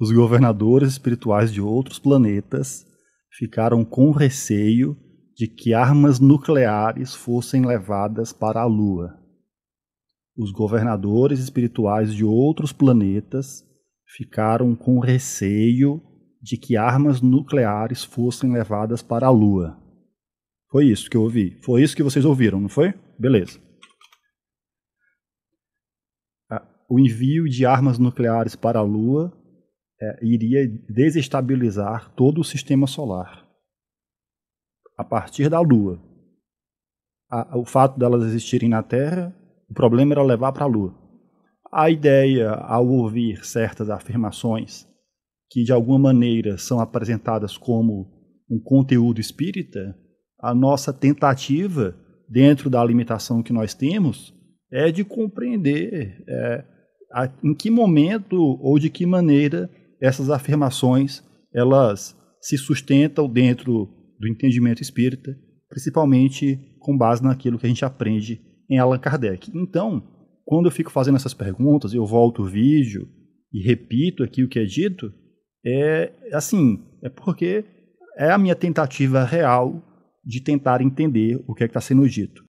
Os governadores espirituais de outros planetas ficaram com receio de que armas nucleares fossem levadas para a Lua. Os governadores espirituais de outros planetas ficaram com receio de que armas nucleares fossem levadas para a Lua. Foi isso que eu ouvi. Foi isso que vocês ouviram, não foi? Beleza. Ah, o envio de armas nucleares para a Lua é, iria desestabilizar todo o sistema solar a partir da Lua. A, o fato delas existirem na Terra, o problema era levar para a Lua. A ideia, ao ouvir certas afirmações que de alguma maneira são apresentadas como um conteúdo espírita, a nossa tentativa, dentro da limitação que nós temos, é de compreender é, a, em que momento ou de que maneira essas afirmações elas se sustentam dentro do entendimento espírita, principalmente com base naquilo que a gente aprende em Allan Kardec. Então, quando eu fico fazendo essas perguntas, eu volto o vídeo e repito aqui o que é dito, é assim, é porque é a minha tentativa real de tentar entender o que é está sendo dito.